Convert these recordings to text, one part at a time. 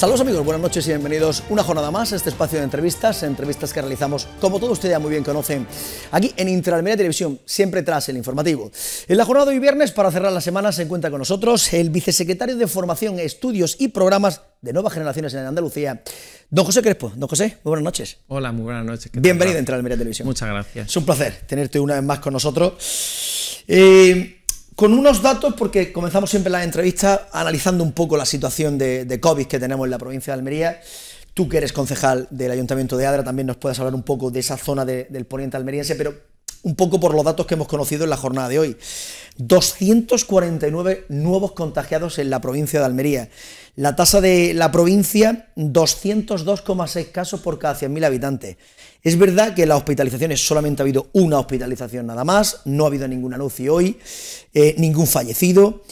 Saludos amigos, buenas noches y bienvenidos una jornada más a este espacio de entrevistas, entrevistas que realizamos, como todos ustedes ya muy bien conocen, aquí en Intralmedia Televisión, siempre tras el informativo. En la jornada de hoy viernes, para cerrar la semana, se encuentra con nosotros el vicesecretario de Formación, Estudios y Programas de Nuevas Generaciones en Andalucía, don José Crespo. Don José, muy buenas noches. Hola, muy buenas noches. Bienvenido a Intralmedia Televisión. Muchas gracias. Es un placer tenerte una vez más con nosotros. Eh, con unos datos, porque comenzamos siempre la entrevista analizando un poco la situación de, COVID que tenemos en la provincia de Almería. Tú que eres concejal del Ayuntamiento de Adra también nos puedes hablar un poco de esa zona del poniente almeriense, pero un poco por los datos que hemos conocido en la jornada de hoy. 249 nuevos contagiados en la provincia de Almería. La tasa de la provincia, 202,6 casos por cada 100.000 habitantes. Es verdad que las hospitalizaciones, solamente ha habido una hospitalización nada más, no ha habido ninguna anuncio hoy, eh, ningún fallecido.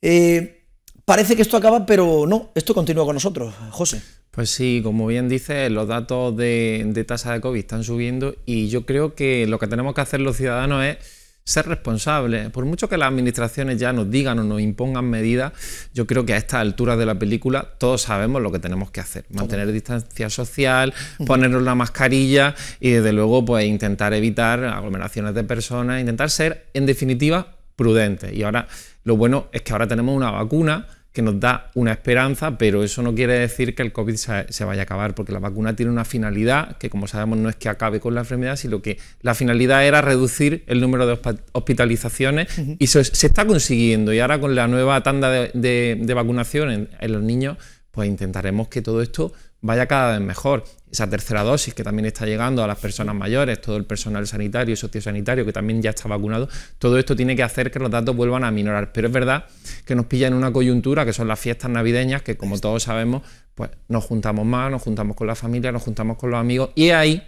Eh, parece que esto acaba, pero no, esto continúa con nosotros, José. Pues sí, como bien dices, los datos de, de tasa de COVID están subiendo y yo creo que lo que tenemos que hacer los ciudadanos es ser responsable. Por mucho que las administraciones ya nos digan o nos impongan medidas, yo creo que a esta altura de la película todos sabemos lo que tenemos que hacer. Mantener distancia social, ponernos la mascarilla y desde luego pues intentar evitar aglomeraciones de personas, intentar ser en definitiva prudentes. Y ahora lo bueno es que ahora tenemos una vacuna que nos da una esperanza, pero eso no quiere decir que el COVID se vaya a acabar, porque la vacuna tiene una finalidad que, como sabemos, no es que acabe con la enfermedad, sino que la finalidad era reducir el número de hospitalizaciones y se está consiguiendo. Y ahora con la nueva tanda de, vacunación en los niños, pues intentaremos que todo esto vaya cada vez mejor. Esa tercera dosis que también está llegando a las personas mayores, todo el personal sanitario y sociosanitario que también ya está vacunado, todo esto tiene que hacer que los datos vuelvan a minorar. Pero es verdad que nos pilla en una coyuntura que son las fiestas navideñas, que como todos sabemos, pues nos juntamos más, nos juntamos con la familia, nos juntamos con los amigos y es ahí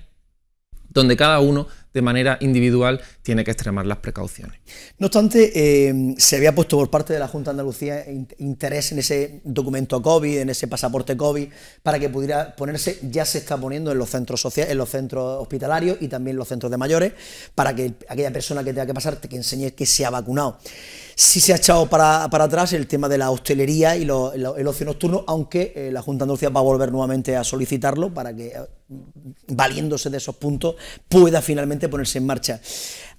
donde cada uno de manera individual tiene que extremar las precauciones. No obstante, eh, se había puesto por parte de la Junta de Andalucía interés en ese documento COVID, en ese pasaporte COVID, para que pudiera ponerse, ya se está poniendo en los centros sociales, en los centros hospitalarios y también en los centros de mayores, para que aquella persona que tenga que pasar te enseñe que se ha vacunado. Sí se ha echado para, atrás el tema de la hostelería y el, ocio nocturno, aunque eh, la Junta de Andalucía va a volver nuevamente a solicitarlo para que, eh, valiéndose de esos puntos, pueda finalmente ponerse en marcha.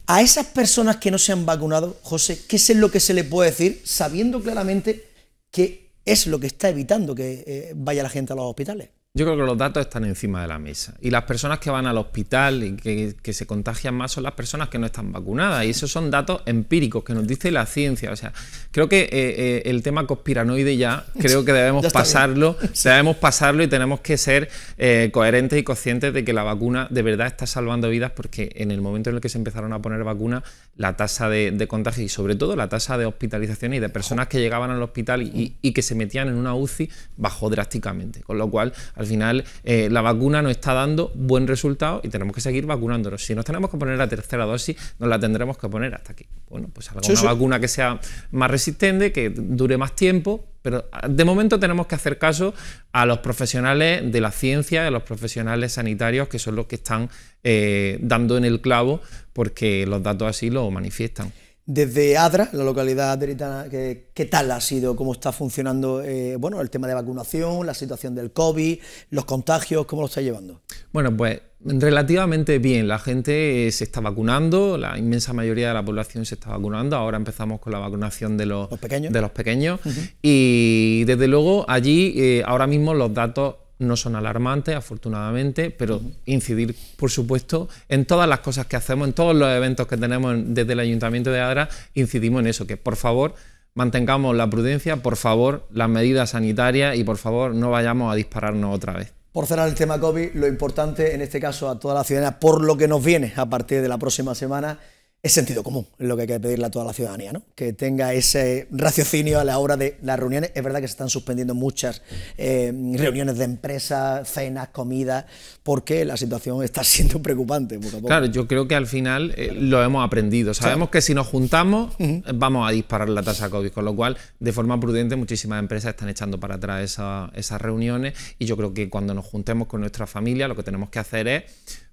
A esas personas que no se han vacunado, José, ¿qué es lo que se le puede decir sabiendo claramente que es lo que está evitando que eh, vaya la gente a los hospitales? Yo creo que los datos están encima de la mesa. Y las personas que van al hospital y que, se contagian más son las personas que no están vacunadas. Y esos son datos empíricos que nos dice la ciencia. O sea, creo que eh, eh, el tema conspiranoide ya, creo que debemos pasarlo, debemos pasarlo y tenemos que ser eh, coherentes y conscientes de que la vacuna de verdad está salvando vidas porque en el momento en el que se empezaron a poner vacunas la tasa de, contagio contagios y sobre todo la tasa de hospitalizaciones y de personas que llegaban al hospital y, que se metían en una UCI bajó drásticamente. Con lo cual, al final, eh, la vacuna nos está dando buen resultado y tenemos que seguir vacunándonos. Si nos tenemos que poner la tercera dosis, nos la tendremos que poner hasta aquí. Bueno, pues alguna vacuna que sea más resistente, que dure más tiempo, pero ah, de momento tenemos que hacer caso a los profesionales de la ciencia, a los profesionales sanitarios, que son los que están eh, dando en el clavo porque los datos así lo manifiestan. Desde Adra, la localidad de ¿qué, ¿qué, tal ha sido? ¿Cómo está funcionando eh, bueno, el tema de vacunación, la situación del COVID, los contagios? ¿Cómo lo está llevando? Bueno, pues relativamente bien. La gente eh, se está vacunando, la inmensa mayoría de la población se está vacunando. Ahora empezamos con la vacunación de los, pequeños. De los pequeños. Y desde luego allí eh, ahora mismo los datos no son alarmantes, afortunadamente, pero incidir, por supuesto, en todas las cosas que hacemos, en todos los eventos que tenemos desde el Ayuntamiento de Adra, incidimos en eso, que por favor mantengamos la prudencia, por favor las medidas sanitarias y por favor no vayamos a dispararnos otra vez. Por cerrar el tema COVID, lo importante en este caso a toda la ciudadanía, por lo que nos viene a partir de la próxima semana, es sentido común, es lo que hay que pedirle a toda la ciudadanía, ¿no? que tenga ese raciocinio a la hora de las reuniones. Es verdad que se están suspendiendo muchas eh, reuniones de empresas, cenas, comidas, porque la situación está siendo preocupante. Claro, yo creo que al final eh, lo hemos aprendido. Sabemos que si nos juntamos vamos a disparar la tasa COVID, con lo cual, de forma prudente, muchísimas empresas están echando para atrás esas reuniones y yo creo que cuando nos juntemos con nuestra familia lo que tenemos que hacer es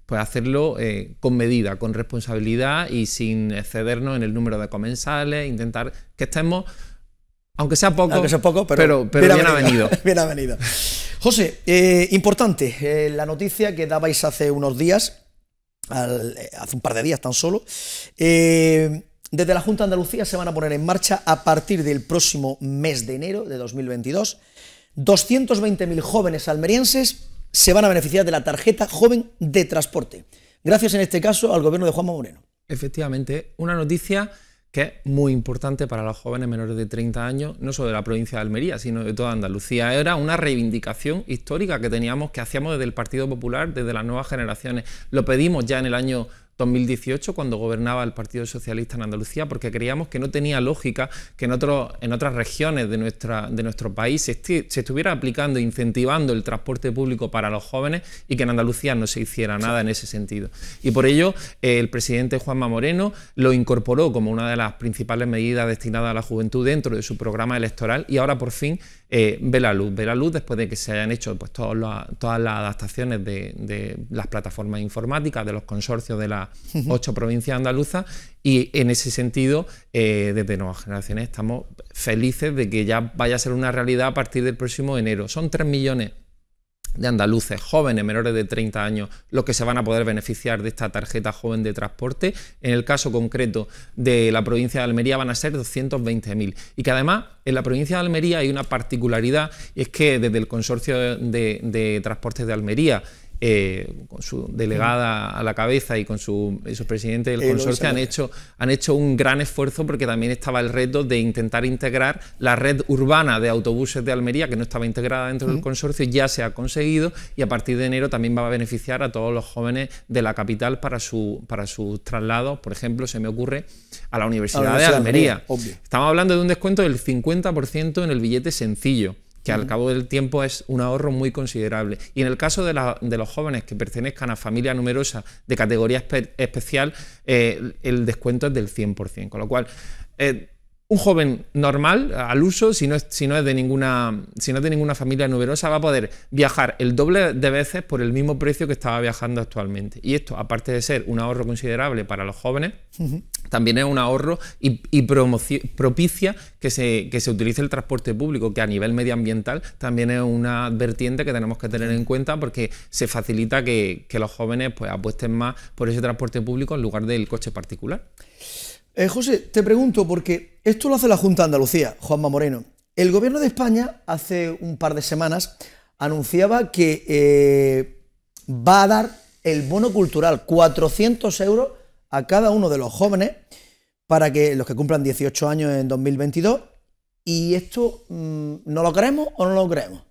pues hacerlo eh, con medida, con responsabilidad y sin excedernos en el número de comensales, intentar que estemos, aunque sea poco, aunque sea poco pero, pero, bien, avenido. Bien avenido. José, eh, importante, eh, la noticia que dabais hace unos días, hace un par de días tan solo, desde la Junta de Andalucía se van a poner en marcha a partir del próximo mes de enero de 2022 220.000 jóvenes almerienses se van a beneficiar de la tarjeta joven de transporte. Gracias en este caso al gobierno de Juanma Moreno. Efectivamente, una noticia que es muy importante para los jóvenes menores de 30 años, no solo de la provincia de Almería, sino de toda Andalucía. Era una reivindicación histórica que teníamos, que hacíamos desde el Partido Popular, desde las nuevas generaciones. Lo pedimos ya en el año 2018 cuando gobernaba el Partido Socialista en Andalucía porque creíamos que no tenía lógica que en, en otras regiones de, nuestra, de nuestro país se, estuviera aplicando, e incentivando el transporte público para los jóvenes y que en Andalucía no se hiciera nada en ese sentido. Y por ello el presidente Juanma Moreno lo incorporó como una de las principales medidas destinadas a la juventud dentro de su programa electoral y ahora por fin eh, ve la luz, ve la luz después de que se hayan hecho pues, todas las adaptaciones de, las plataformas informáticas, de los consorcios de las ocho provincias andaluzas y en ese sentido, eh, desde Nuevas Generaciones estamos felices de que ya vaya a ser una realidad a partir del próximo enero. Son tres millones de andaluces jóvenes menores de 30 años los que se van a poder beneficiar de esta tarjeta joven de transporte. En el caso concreto de la provincia de Almería van a ser 220.000 y que además en la provincia de Almería hay una particularidad y es que desde el consorcio de, de transportes de Almería eh, con su delegada a la cabeza y con su, presidente del eh, consorcio, han hecho, han hecho un gran esfuerzo porque también estaba el reto de intentar integrar la red urbana de autobuses de Almería, que no estaba integrada dentro del consorcio, ya se ha conseguido y a partir de enero también va a beneficiar a todos los jóvenes de la capital para, su, para sus traslados, por ejemplo, se me ocurre, a la Universidad, de Almería Estamos hablando de un descuento del 50% en el billete sencillo que al cabo del tiempo es un ahorro muy considerable. Y en el caso de, los jóvenes que pertenezcan a familias numerosas de categoría especial, eh, el descuento es del 100%, con lo cual... Eh, un joven normal, al uso, si no, es, de ninguna, si no ninguna familia numerosa, va a poder viajar el doble de veces por el mismo precio que estaba viajando actualmente. Y esto, aparte de ser un ahorro considerable para los jóvenes, también es un ahorro y, propicia que se, utilice el transporte público, que a nivel medioambiental también es una vertiente que tenemos que tener en cuenta porque se facilita que, los jóvenes pues, apuesten más por ese transporte público en lugar del coche particular. Eh, José, te pregunto, porque esto lo hace la Junta de Andalucía, Juanma Moreno. El gobierno de España hace un par de semanas anunciaba que eh, va a dar el bono cultural, 400 euros a cada uno de los jóvenes para que los que cumplan 18 años en 2022. ¿Y esto mm, no lo creemos o no lo creemos?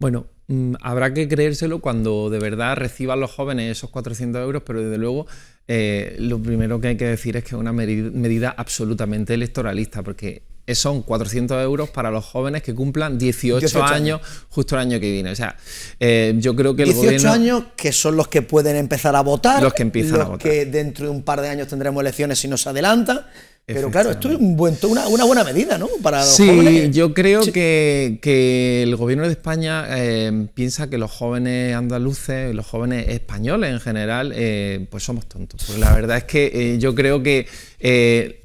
Bueno, mm, habrá que creérselo cuando de verdad reciban los jóvenes esos 400 euros, pero desde luego eh, lo primero que hay que decir es que es una medida absolutamente electoralista, porque son 400 euros para los jóvenes que cumplan 18, años, justo el año que viene. O sea, eh, yo creo que el 18 años que son los que pueden empezar a votar. Los que empiezan a votar. que dentro de un par de años tendremos elecciones si no se adelanta. Pero claro, esto es una, buena medida, ¿no? Para sí, yo creo que, el gobierno de España eh, piensa que los jóvenes andaluces, los jóvenes españoles en general, eh, pues somos tontos. Pues la verdad es que eh, yo creo que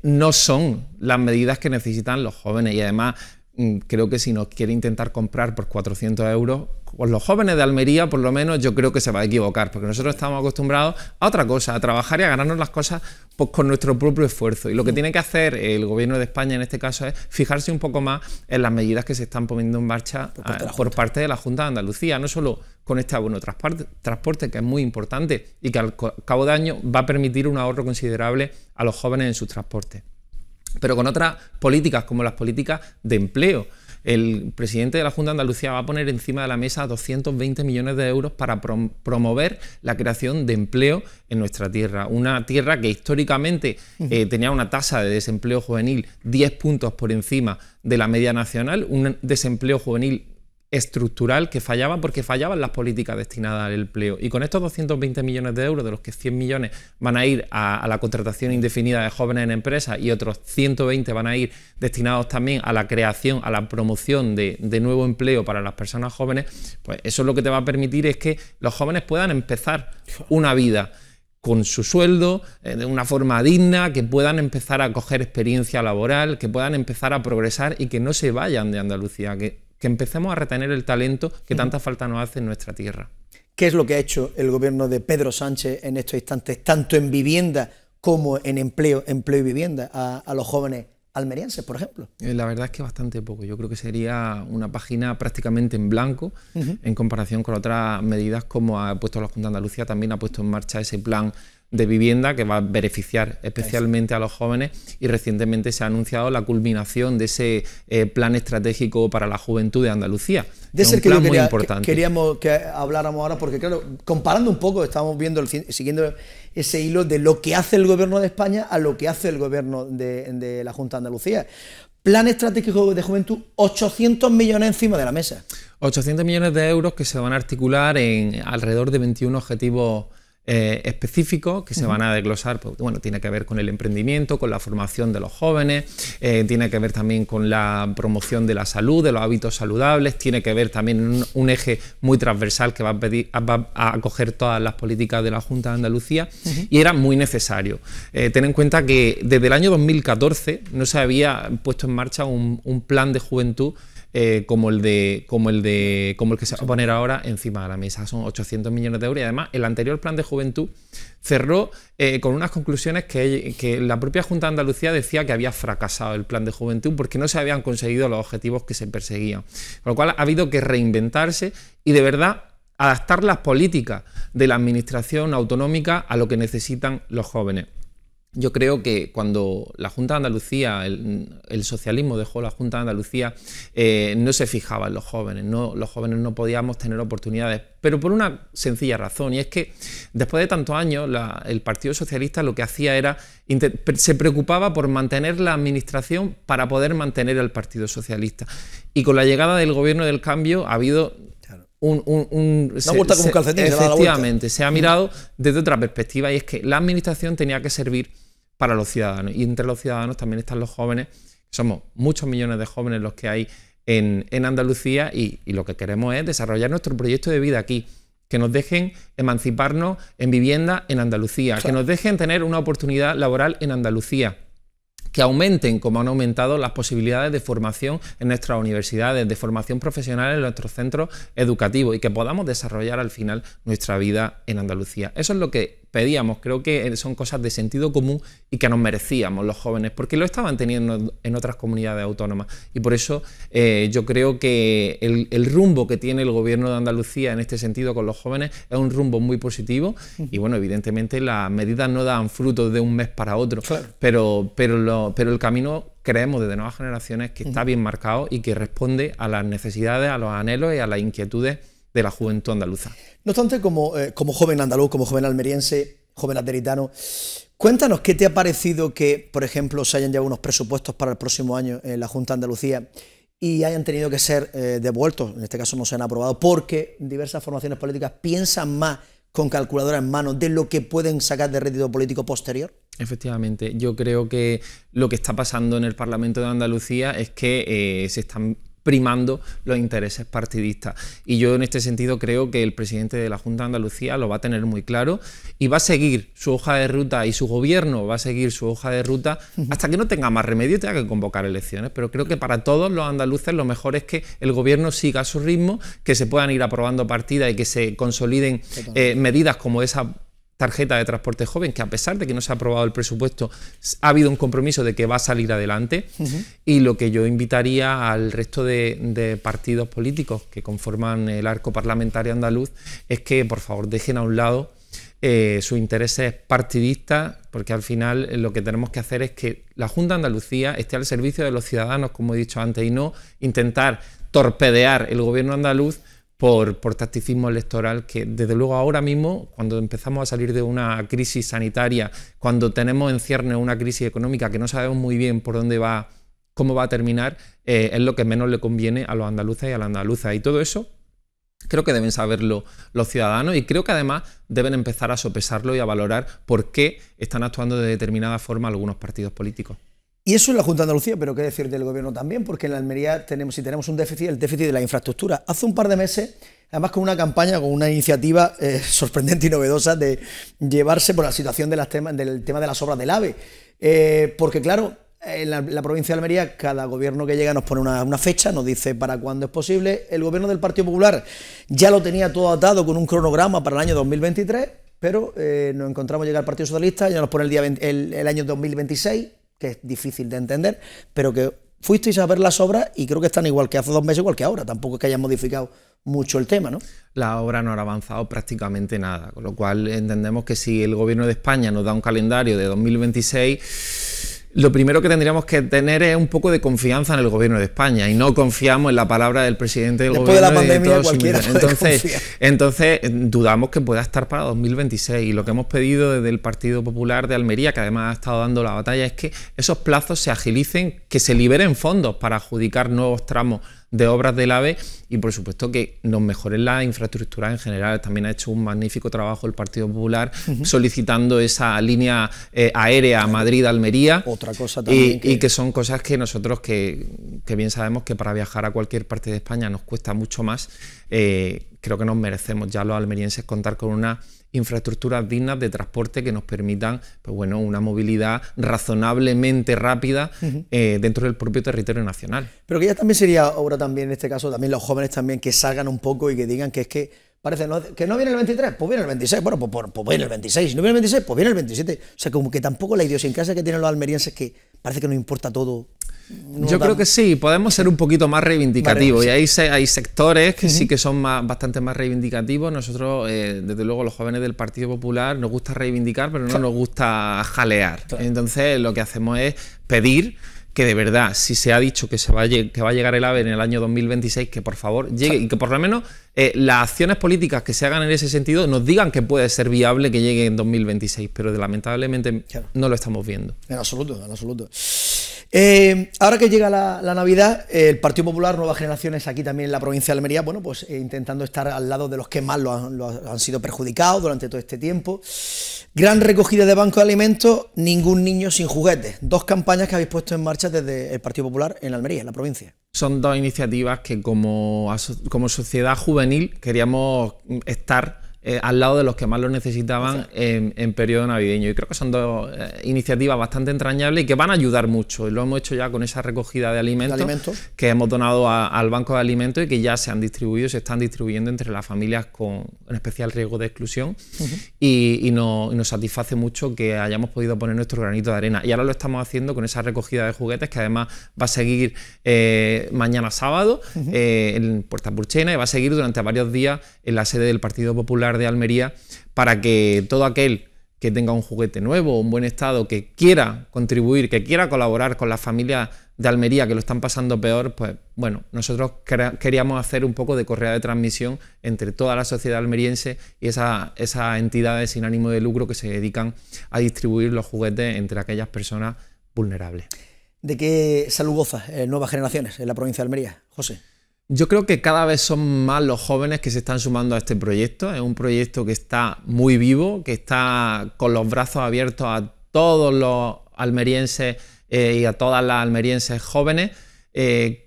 no son las medidas que necesitan los jóvenes y además mm, creo que si nos quiere intentar comprar por 400 euros, los jóvenes de Almería, por lo menos, yo creo que se va a equivocar, porque nosotros estamos acostumbrados a otra cosa, a trabajar y a ganarnos las cosas pues, con nuestro propio esfuerzo. Y lo que tiene que hacer el gobierno de España en este caso es fijarse un poco más en las medidas que se están poniendo en marcha por ah, parte de la, Junta de Andalucía, no solo con este abono transporte, transporte, que es muy importante y que al cabo de año va a permitir un ahorro considerable a los jóvenes en sus transportes, pero con otras políticas como las políticas de empleo. El presidente de la Junta de Andalucía va a poner encima de la mesa 220 millones de euros para promover la creación de empleo en nuestra tierra. Una tierra que históricamente eh, tenía una tasa de desempleo juvenil 10 puntos por encima de la media nacional, un desempleo juvenil estructural que fallaba porque fallaban las políticas destinadas al empleo. Y con estos 220 millones de euros, de los que 100 millones van a ir a, la contratación indefinida de jóvenes en empresas y otros 120 van a ir destinados también a la creación, a la promoción de, nuevo empleo para las personas jóvenes, pues eso es lo que te va a permitir es que los jóvenes puedan empezar una vida con su sueldo, eh, de una forma digna, que puedan empezar a coger experiencia laboral, que puedan empezar a progresar y que no se vayan de Andalucía, que que empecemos a retener el talento que tanta falta nos hace en nuestra tierra. ¿Qué es lo que ha hecho el gobierno de Pedro Sánchez en estos instantes, tanto en vivienda como en empleo, empleo y vivienda, a, los jóvenes almerienses, por ejemplo? Eh, la verdad es que bastante poco. Yo creo que sería una página prácticamente en blanco en comparación con otras medidas como ha puesto la Junta de Andalucía, también ha puesto en marcha ese plan de vivienda que va a beneficiar especialmente a los jóvenes y recientemente se ha anunciado la culminación de ese eh, plan estratégico para la juventud de Andalucía. De ser que plan muy importante. queríamos que habláramos ahora porque claro, comparando un poco, estamos viendo siguiendo ese hilo de lo que hace el gobierno de España a lo que hace el gobierno de, de la Junta de Andalucía. Plan estratégico de juventud, 800 millones encima de la mesa. 800 millones de euros que se van a articular en alrededor de 21 objetivos eh, específicos que se van a desglosar, pues, bueno, tiene que ver con el emprendimiento, con la formación de los jóvenes, eh, tiene que ver también con la promoción de la salud, de los hábitos saludables, tiene que ver también un, un eje muy transversal que va a, pedir, acoger todas las políticas de la Junta de Andalucía y era muy necesario. Eh, ten en cuenta que desde el año 2014 no se había puesto en marcha un plan de juventud eh, como, el de, como, el de, como el que se va a poner ahora encima de la mesa. Son 800 millones de euros y además el anterior plan de juventud cerró eh, con unas conclusiones que, que, la propia Junta de Andalucía decía que había fracasado el plan de juventud porque no se habían conseguido los objetivos que se perseguían. Con lo cual ha habido que reinventarse y de verdad adaptar las políticas de la administración autonómica a lo que necesitan los jóvenes. Yo creo que cuando la Junta de Andalucía, el, socialismo dejó la Junta de Andalucía, eh, no se fijaba en los jóvenes, no, los jóvenes no podíamos tener oportunidades, pero por una sencilla razón, y es que después de tantos años el Partido Socialista lo que hacía era, se preocupaba por mantener la administración para poder mantener al Partido Socialista. Y con la llegada del gobierno del cambio ha habido un, se, Efectivamente, se, ha mm. mirado desde otra perspectiva y es que la administración tenía que servir para los ciudadanos. Y entre los ciudadanos también están los jóvenes. Somos muchos millones de jóvenes los que hay en, en Andalucía y, lo que queremos es desarrollar nuestro proyecto de vida aquí. Que nos dejen emanciparnos en vivienda en Andalucía. Que nos dejen tener una oportunidad laboral en Andalucía que aumenten como han aumentado las posibilidades de formación en nuestras universidades, de formación profesional en nuestros centros educativos y que podamos desarrollar al final nuestra vida en Andalucía. Eso es lo que pedíamos. Creo que eh, son cosas de sentido común y que nos merecíamos los jóvenes, porque lo estaban teniendo en otras comunidades autónomas. Y por eso eh, yo creo que el, rumbo que tiene el gobierno de Andalucía en este sentido con los jóvenes es un rumbo muy positivo. Y bueno, evidentemente las medidas no dan frutos de un mes para otro, pero, pero, pero el camino creemos desde nuevas generaciones que está bien marcado y que responde a las necesidades, a los anhelos y a las inquietudes de la juventud andaluza. No obstante, como, eh, como joven andaluz, como joven almeriense, joven ateritano, cuéntanos qué te ha parecido que, por ejemplo, se hayan llevado unos presupuestos para el próximo año en la Junta de Andalucía y hayan tenido que ser eh, devueltos, en este caso no se han aprobado, porque diversas formaciones políticas piensan más con calculadora en mano de lo que pueden sacar de rédito político posterior? Efectivamente, yo creo que lo que está pasando en el Parlamento de Andalucía es que eh, se están primando los intereses partidistas. Y yo en este sentido creo que el presidente de la Junta de Andalucía lo va a tener muy claro y va a seguir su hoja de ruta y su gobierno va a seguir su hoja de ruta hasta que no tenga más remedio y tenga que convocar elecciones. Pero creo que para todos los andaluces lo mejor es que el gobierno siga su ritmo, que se puedan ir aprobando partidas y que se consoliden eh, medidas como esa tarjeta de transporte joven, que a pesar de que no se ha aprobado el presupuesto, ha habido un compromiso de que va a salir adelante. Y lo que yo invitaría al resto de, partidos políticos que conforman el arco parlamentario andaluz es que, por favor, dejen a un lado eh, sus intereses partidistas, porque al final eh, lo que tenemos que hacer es que la Junta Andalucía esté al servicio de los ciudadanos, como he dicho antes, y no intentar torpedear el gobierno andaluz por, tacticismo electoral que desde luego ahora mismo, cuando empezamos a salir de una crisis sanitaria, cuando tenemos en cierne una crisis económica que no sabemos muy bien por dónde va, cómo va a terminar, eh, es lo que menos le conviene a los andaluces y a la andaluza Y todo eso creo que deben saberlo los ciudadanos y creo que además deben empezar a sopesarlo y a valorar por qué están actuando de determinada forma algunos partidos políticos. Y eso es la Junta de Andalucía, pero qué decir del gobierno también, porque en la Almería tenemos, si tenemos un déficit, el déficit de la infraestructura. Hace un par de meses, además con una campaña, con una iniciativa eh, sorprendente y novedosa de llevarse por la situación del tema de las obras del AVE. Eh, porque claro, en la, provincia de Almería, cada gobierno que llega nos pone una, fecha, nos dice para cuándo es posible. El gobierno del Partido Popular ya lo tenía todo atado con un cronograma para el año 2023, pero eh, nos encontramos llegar al Partido Socialista, ya nos pone el año 2026 que es difícil de entender, pero que fuisteis a ver las obras y creo que están igual que hace dos meses, igual que ahora. Tampoco es que hayan modificado mucho el tema, ¿no? La obra no ha avanzado prácticamente nada, con lo cual entendemos que si el gobierno de España nos da un calendario de 2026 lo primero que tendríamos que tener es un poco de confianza en el gobierno de España y no confiamos en la palabra del presidente del gobierno. De la pandemia, y de entonces, entonces, dudamos que pueda estar para 2026 y lo que hemos pedido desde el Partido Popular de Almería, que además ha estado dando la batalla, es que esos plazos se agilicen, que se liberen fondos para adjudicar nuevos tramos de obras del AVE y por supuesto que nos mejoren la infraestructura en general. También ha hecho un magnífico trabajo el Partido Popular solicitando esa línea eh, aérea Madrid-Almería. Otra cosa también. Y que... son cosas que nosotros, que, bien sabemos que para viajar a cualquier parte de España nos cuesta mucho más, eh, creo que nos merecemos ya los almerienses contar con una infraestructuras dignas de transporte que nos permitan pues bueno, una movilidad razonablemente rápida eh, dentro del propio territorio nacional. Pero que ya también sería obra también, en este caso, también los jóvenes también que salgan un poco y que digan que es que Parece que no viene el 23, pues viene el 26. Bueno, pues, pues, pues, viene el 26. Si no viene el 26, pues viene el 27. O sea, como que tampoco la idiosincrasia que tienen los almerienses que parece que nos importa todo. Yo creo que sí, podemos ser un poquito más reivindicativos. Y hay, hay sectores que sí que son más, bastante más reivindicativos. Nosotros, eh, desde luego, los jóvenes del Partido Popular nos gusta reivindicar, pero no nos gusta jalear. Entonces, lo que hacemos es pedir que de verdad, si se ha dicho que, se va, a, que va a llegar el AVE en el año 2026, que por favor llegue y que por lo menos eh, las acciones políticas que se hagan en ese sentido nos digan que puede ser viable que llegue en 2026, pero lamentablemente no lo estamos viendo. En absoluto, en absoluto. Eh, ahora que llega la, Navidad, el Partido Popular Nuevas Generaciones aquí también en la provincia de Almería, bueno, pues eh, intentando estar al lado de los que más lo han, sido perjudicados durante todo este tiempo. Gran recogida de banco de alimentos, ningún niño sin juguetes. Dos campañas que habéis puesto en marcha desde el Partido Popular en Almería, en la provincia. Son dos iniciativas que como, como sociedad juvenil queríamos estar eh, al lado de los que más lo necesitaban en, periodo navideño. Y creo que son dos eh, iniciativas bastante entrañables y que van a ayudar mucho. Y lo hemos hecho ya con esa recogida de alimentos, que hemos donado al Banco de Alimentos y que ya se han distribuido, se están distribuyendo entre las familias con especial riesgo de exclusión. y, nos satisface mucho que hayamos podido poner nuestro granito de arena. Y ahora lo estamos haciendo con esa recogida de juguetes que además va a seguir eh, mañana sábado en Puerta Purchena y va a seguir durante varios días en la sede del Partido Popular de Almería para que todo aquel que tenga un juguete nuevo, un buen estado, que quiera contribuir, que quiera colaborar con las familias de Almería que lo están pasando peor, pues bueno, nosotros queríamos hacer un poco de correa de transmisión entre toda la sociedad almeriense y esas entidades sin ánimo de lucro que se dedican a distribuir los juguetes entre aquellas personas vulnerables. ¿De qué salud goza eh, Nuevas Generaciones en la provincia de Almería, José? Yo creo que cada vez son más los jóvenes que se están sumando a este proyecto. Es un proyecto que está muy vivo, que está con los brazos abiertos a todos los almerienses eh, y a todas las almerienses jóvenes. Eh,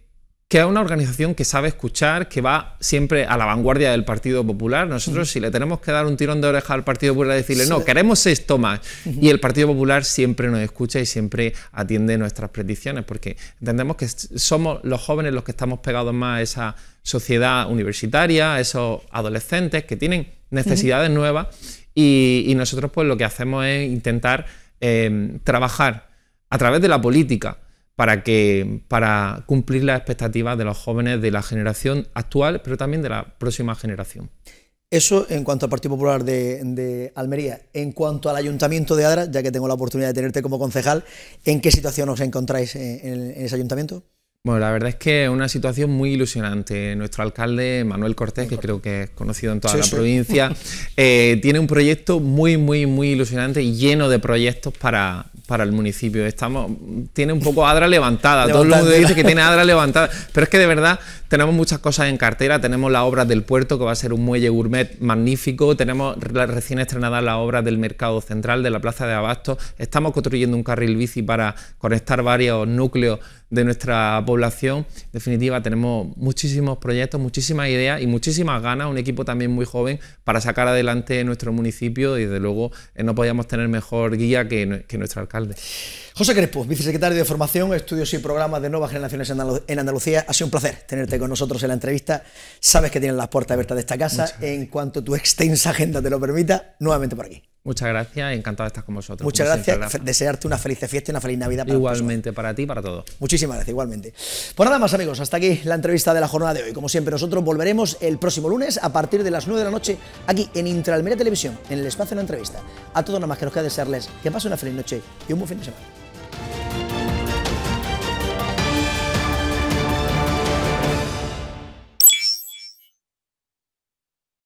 que es una organización que sabe escuchar, que va siempre a la vanguardia del Partido Popular. Nosotros, mm. si le tenemos que dar un tirón de oreja al Partido Popular, decirle, no, queremos esto más. Y el Partido Popular siempre nos escucha y siempre atiende nuestras peticiones, porque entendemos que somos los jóvenes los que estamos pegados más a esa sociedad universitaria, a esos adolescentes que tienen necesidades nuevas. Y, nosotros, pues, lo que hacemos es intentar eh, trabajar a través de la política para, que, para cumplir las expectativas de los jóvenes de la generación actual, pero también de la próxima generación. Eso en cuanto al Partido Popular de, Almería. En cuanto al Ayuntamiento de Adra, ya que tengo la oportunidad de tenerte como concejal, ¿en qué situación os encontráis eh, en ese ayuntamiento? Bueno, la verdad es que es una situación muy ilusionante. Nuestro alcalde, Manuel Cortés, que creo que es conocido en toda la provincia, eh, tiene un proyecto muy, muy, muy ilusionante y lleno de proyectos para, para el municipio. Estamos, tiene un poco Adra levantada. Todo el mundo dice que tiene Adra levantada. Pero es que de verdad tenemos muchas cosas en cartera. Tenemos la obra del puerto, que va a ser un muelle gourmet magnífico. Tenemos recién estrenada la obra del mercado central, de la plaza de Abasto. Estamos construyendo un carril bici para conectar varios núcleos de nuestra población. En definitiva, tenemos muchísimos proyectos, muchísimas ideas y muchísimas ganas, un equipo también muy joven, para sacar adelante nuestro municipio y desde luego eh, no podíamos tener mejor guía que, nuestro alcalde. José Crespo, vicesecretario de Formación, Estudios y Programas de Nuevas Generaciones en Andalucía. Ha sido un placer tenerte con nosotros en la entrevista. Sabes que tienes las puertas abiertas de esta casa. En cuanto tu extensa agenda te lo permita, nuevamente por aquí. Muchas gracias, encantado de estar con vosotros. Muchas gracias, desearte una feliz fiesta y una feliz Navidad. Para igualmente para ti y para todos. Muchísimas gracias, igualmente. Pues nada más amigos, hasta aquí la entrevista de la jornada de hoy. Como siempre, nosotros volveremos el próximo lunes a partir de las 9 de la noche aquí en Intralmería Televisión, en el espacio de la entrevista. A todos nada más que nos queda desearles que pasen una feliz noche y un buen fin de semana.